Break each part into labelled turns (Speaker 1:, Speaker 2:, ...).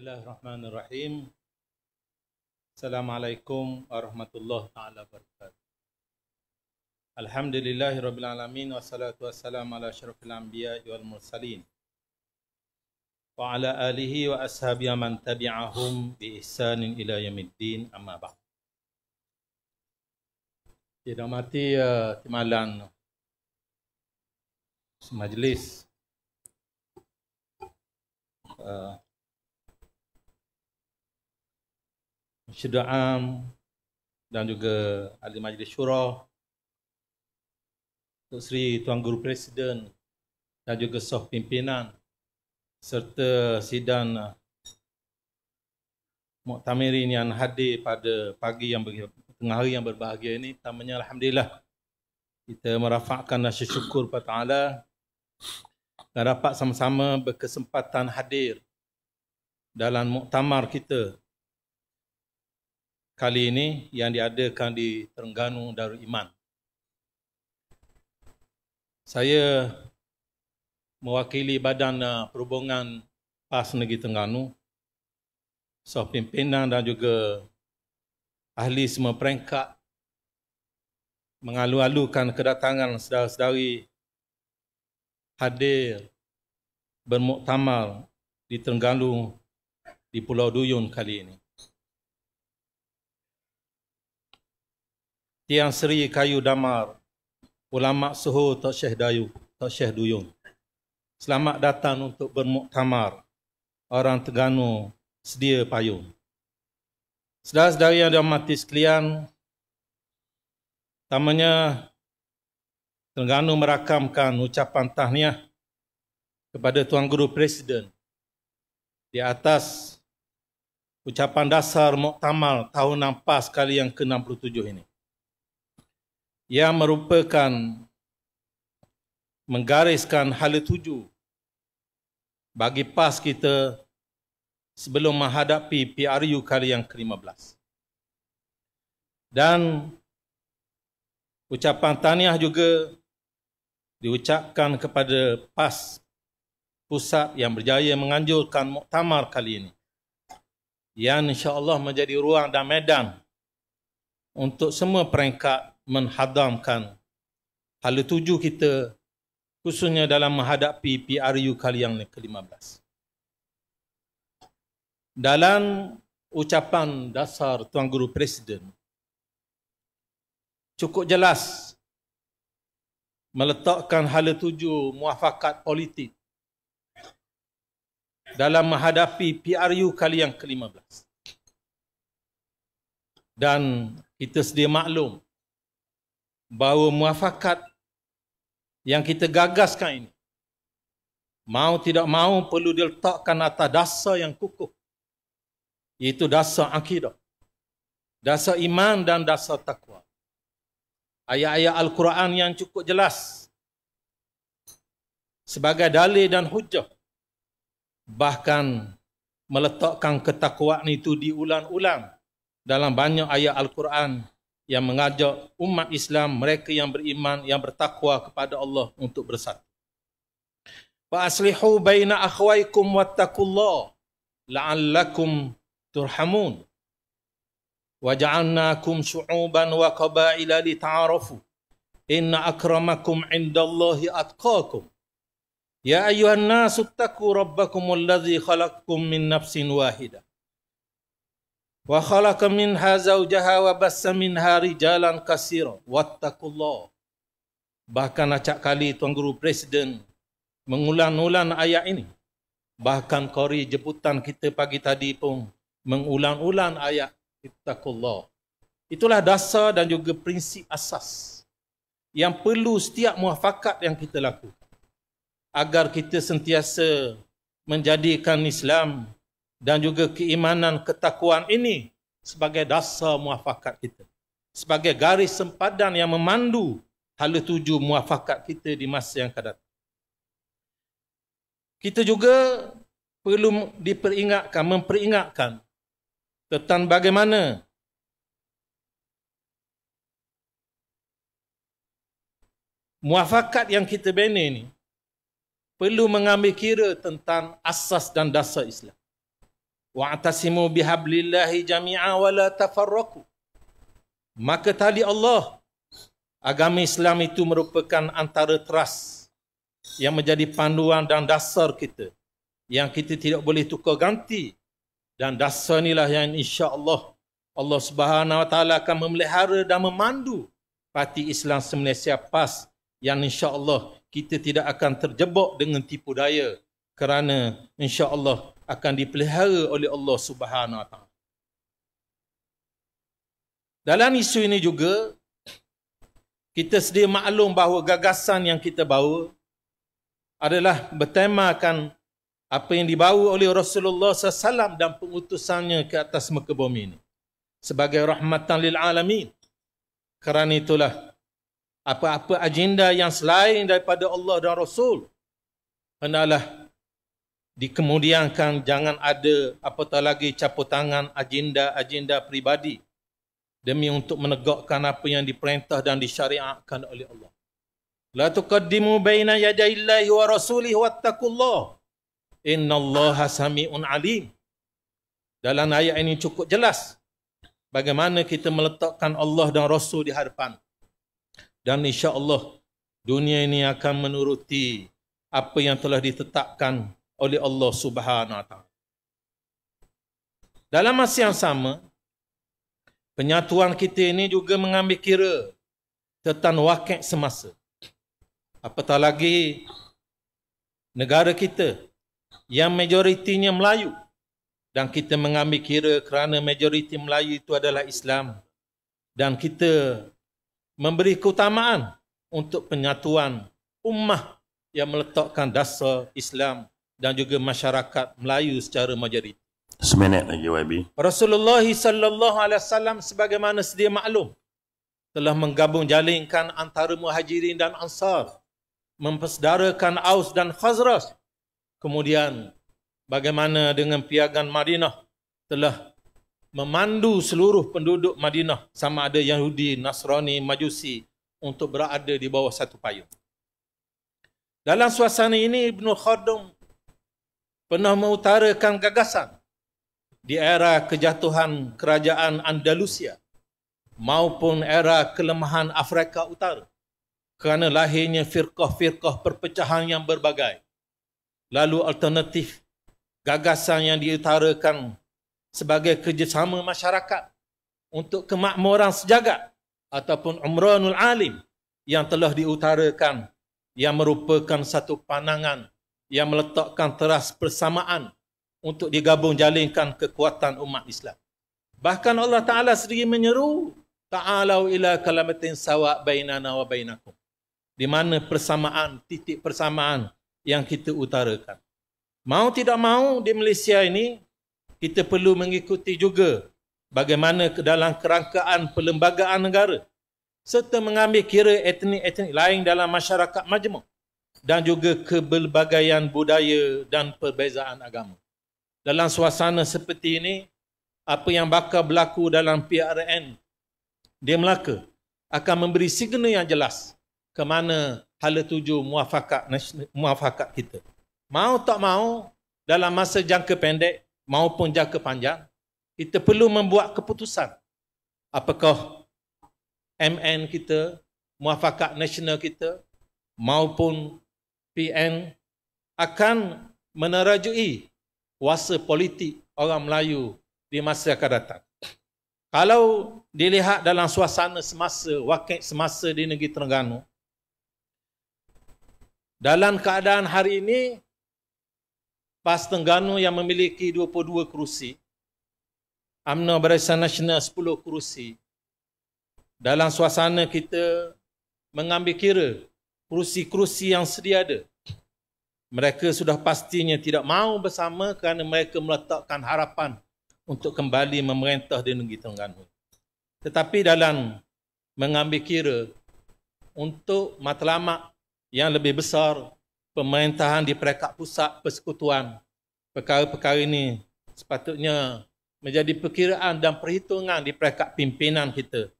Speaker 1: Bismillahirrahmanirrahim. Assalamualaikum warahmatullahi taala wabarakatuh. Alhamdulillahirabbil alamin wassalatu wassalamu ala asyrafil anbiya'i wal mursalin wa ala alihi wa ashabi man tabi'ahum bi ihsanin ila yaumiddin amma ba'd. Kita mati uh, malam majlis uh, Syedda'am dan juga Ahli Majlis Syurah Tuan Sri Tuan Guru Presiden dan juga Soh Pimpinan serta sidang Muqtamirin yang hadir pada pagi yang tengah hari yang berbahagia ini pertamanya Alhamdulillah kita merafakkan rasa syukur kepada Ta'ala dan dapat sama-sama berkesempatan hadir dalam muktamar kita kali ini yang diadakan di Terengganu Darul Iman. Saya mewakili badan uh, perhubungan PAS Negeri Terengganu, so pimpinan dan juga ahli semua peringkat mengalu-alukan kedatangan sedara-sedari hadir bermuktamar di Terengganu di Pulau Duyun kali ini. Tiang Seri Kayu Damar, Ulama Suho, Tok Syekh Dayu, Tok Syekh Duyung. Selamat datang untuk bermuktamar orang Tegano sedia payung. Sedara-sedara yang dihormati sekalian, tamanya Tengganu merakamkan ucapan tahniah kepada Tuan Guru Presiden di atas ucapan dasar muktamar tahun nampas kali yang ke-67 ini yang merupakan menggariskan hala tuju bagi PAS kita sebelum menghadapi PRU kali yang ke-15. Dan ucapan tahniah juga diucapkan kepada PAS pusat yang berjaya menganjurkan muktamar kali ini yang insya-Allah menjadi ruang dan medan untuk semua peringkat menghadamkan hala tuju kita khususnya dalam menghadapi PRU kali yang ke-15. Dalam ucapan dasar Tuan Guru Presiden, cukup jelas meletakkan hala tuju muafakat politik dalam menghadapi PRU kali yang ke-15. Dan kita sedia maklum Bawa muafakat yang kita gagaskan ini mau tidak mau perlu diletakkan atas dasar yang kukuh iaitu dasar akidah dasar iman dan dasar takwa ayat-ayat al-Quran yang cukup jelas sebagai dalil dan hujah bahkan meletakkan ketakwaan itu diulang-ulang dalam banyak ayat al-Quran yang mengajak umat Islam mereka yang beriman yang bertakwa kepada Allah untuk bersatu. Fa aslihu baina akhwaikum wattaqullah la'allakum turhamun. Waja'alnakum syu'uban wa qabaila lita'arafu. Inna akramakum indallahi atqakum. Ya ayuhan nasu taku rabbakum alladhi khalaqakum min nafsin wahidah. وخلق منها زوجها وبس منها رجالا كثيرا Wa الله Bahkan acak kali Tuan Guru Presiden mengulang-ulang ayat ini. Bahkan kori jemputan kita pagi tadi pun mengulang-ulang ayat Ittaqullah. Itulah dasar dan juga prinsip asas yang perlu setiap muafakat yang kita lakukan. Agar kita sentiasa menjadikan Islam dan juga keimanan ketakuan ini sebagai dasar muafakat kita. Sebagai garis sempadan yang memandu hala tuju muafakat kita di masa yang akan datang. Kita juga perlu diperingatkan, memperingatkan tentang bagaimana muafakat yang kita bina ini perlu mengambil kira tentang asas dan dasar Islam wa'tasimu bihablillahi jami'a wa la tafarraqu maka tali Allah agama Islam itu merupakan antara teras yang menjadi panduan dan dasar kita yang kita tidak boleh tukar ganti dan dasar inilah yang insya-Allah Allah Subhanahu wa taala akan memelihara dan memandu parti Islam semelesia pas yang insya-Allah kita tidak akan terjebak dengan tipu daya kerana insya-Allah akan dipelihara oleh Allah Subhanahu Wa Dalam isu ini juga kita sedia maklum bahawa gagasan yang kita bawa adalah bertemakan apa yang dibawa oleh Rasulullah SAW dan pengutusannya ke atas muka bumi ini sebagai rahmatan lil alamin. Kerana itulah apa-apa agenda yang selain daripada Allah dan Rasul hendaklah dikemudiankan jangan ada apatah lagi capu tangan agenda-agenda pribadi demi untuk menegakkan apa yang diperintah dan disyariatkan oleh Allah. La tuqaddimu baina yaday Allahi wa rasulihi wattaqullah. Innallaha samiun alim. Dalam ayat ini cukup jelas bagaimana kita meletakkan Allah dan Rasul di hadapan. Dan insya-Allah dunia ini akan menuruti apa yang telah ditetapkan oleh Allah Subhanahu Wa Taala. Dalam masa yang sama, penyatuan kita ini juga mengambil kira tentang wakil semasa. Apatah lagi negara kita yang majoritinya Melayu dan kita mengambil kira kerana majoriti Melayu itu adalah Islam dan kita memberi keutamaan untuk penyatuan ummah yang meletakkan dasar Islam dan juga masyarakat Melayu secara majoriti. Seminit lagi YB. Rasulullah sallallahu alaihi wasallam sebagaimana sedia maklum telah menggabung jalinkan antara Muhajirin dan Ansar, mempersedarakan Aus dan Khazraj. Kemudian bagaimana dengan piagam Madinah telah memandu seluruh penduduk Madinah sama ada Yahudi, Nasrani, Majusi untuk berada di bawah satu payung. Dalam suasana ini Ibnu Khaldun pernah mengutarakan gagasan di era kejatuhan kerajaan Andalusia maupun era kelemahan Afrika Utara kerana lahirnya firkah-firkah perpecahan yang berbagai. Lalu alternatif gagasan yang diutarakan sebagai kerjasama masyarakat untuk kemakmuran sejagat ataupun Umranul Alim yang telah diutarakan yang merupakan satu pandangan yang meletakkan teras persamaan untuk digabung jalinkan kekuatan umat Islam. Bahkan Allah Ta'ala sendiri menyeru Ta'alau ila kalamatin sawak bainana wa bainakum. Di mana persamaan, titik persamaan yang kita utarakan. Mau tidak mau di Malaysia ini, kita perlu mengikuti juga bagaimana ke dalam kerangkaan perlembagaan negara serta mengambil kira etnik-etnik lain dalam masyarakat majmuk dan juga keberbagaian budaya dan perbezaan agama. Dalam suasana seperti ini, apa yang bakal berlaku dalam PRN di Melaka akan memberi signal yang jelas ke mana hala tuju muafakat, muafakat kita. Mau tak mau, dalam masa jangka pendek maupun jangka panjang, kita perlu membuat keputusan apakah MN kita, muafakat nasional kita maupun PN akan menerajui kuasa politik orang Melayu di masa akan datang. Kalau dilihat dalam suasana semasa, wakil semasa di negeri Terengganu, dalam keadaan hari ini, PAS Terengganu yang memiliki 22 kerusi, UMNO Barisan Nasional 10 kerusi, dalam suasana kita mengambil kira kerusi-kerusi yang sedia ada, mereka sudah pastinya tidak mahu bersama kerana mereka meletakkan harapan untuk kembali memerintah di negeri Terengganu. Tetapi dalam mengambil kira untuk matlamat yang lebih besar pemerintahan di peringkat pusat persekutuan, perkara-perkara ini sepatutnya menjadi perkiraan dan perhitungan di peringkat pimpinan kita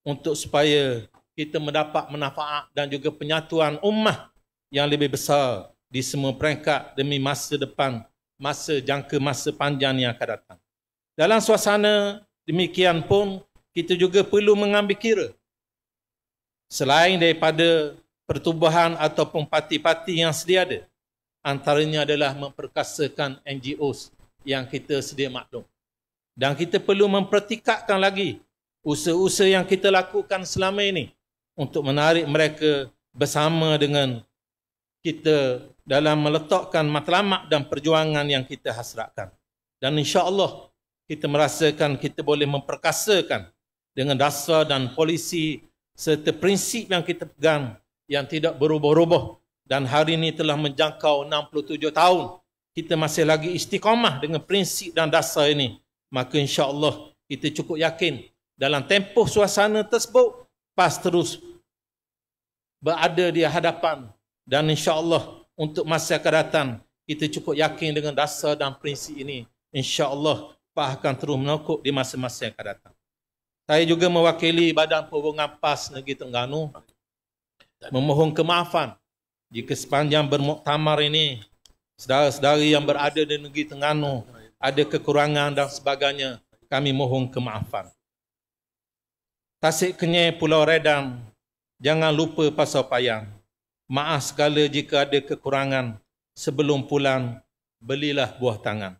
Speaker 1: untuk supaya kita mendapat manfaat dan juga penyatuan ummah yang lebih besar di semua peringkat demi masa depan, masa jangka masa panjang yang akan datang. Dalam suasana demikian pun, kita juga perlu mengambil kira selain daripada pertubuhan atau parti-parti yang sedia ada, antaranya adalah memperkasakan NGO yang kita sedia maklum. Dan kita perlu mempertikatkan lagi usaha-usaha yang kita lakukan selama ini untuk menarik mereka bersama dengan kita dalam meletakkan matlamat dan perjuangan yang kita hasratkan. Dan insya Allah kita merasakan kita boleh memperkasakan dengan dasar dan polisi serta prinsip yang kita pegang yang tidak berubah-ubah dan hari ini telah menjangkau 67 tahun kita masih lagi istiqamah dengan prinsip dan dasar ini maka insya Allah kita cukup yakin dalam tempoh suasana tersebut pas terus berada di hadapan dan insya Allah untuk masa akan datang kita cukup yakin dengan dasar dan prinsip ini insya-Allah PAH akan terus menokok di masa-masa yang akan datang. Saya juga mewakili Badan Perhubungan PAS Negeri Terengganu memohon kemaafan jika sepanjang bermuktamar ini saudara-saudari yang berada di Negeri Terengganu ada kekurangan dan sebagainya kami mohon kemaafan. Tasik Kenyai Pulau Redang jangan lupa pasal payang. Maaf segala jika ada kekurangan. Sebelum pulang, belilah buah tangan.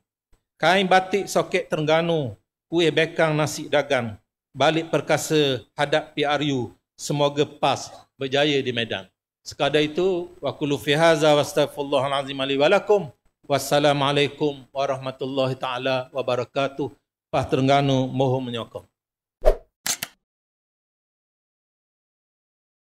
Speaker 1: Kain batik soket terengganu, kuih bekang nasi dagang. Balik perkasa hadap PRU, semoga PAS berjaya di medan. Sekadar itu, wa kullu fi wa astaghfirullahalazim li wa lakum. Wassalamualaikum warahmatullahi taala wabarakatuh. Pah Terengganu mohon menyokong.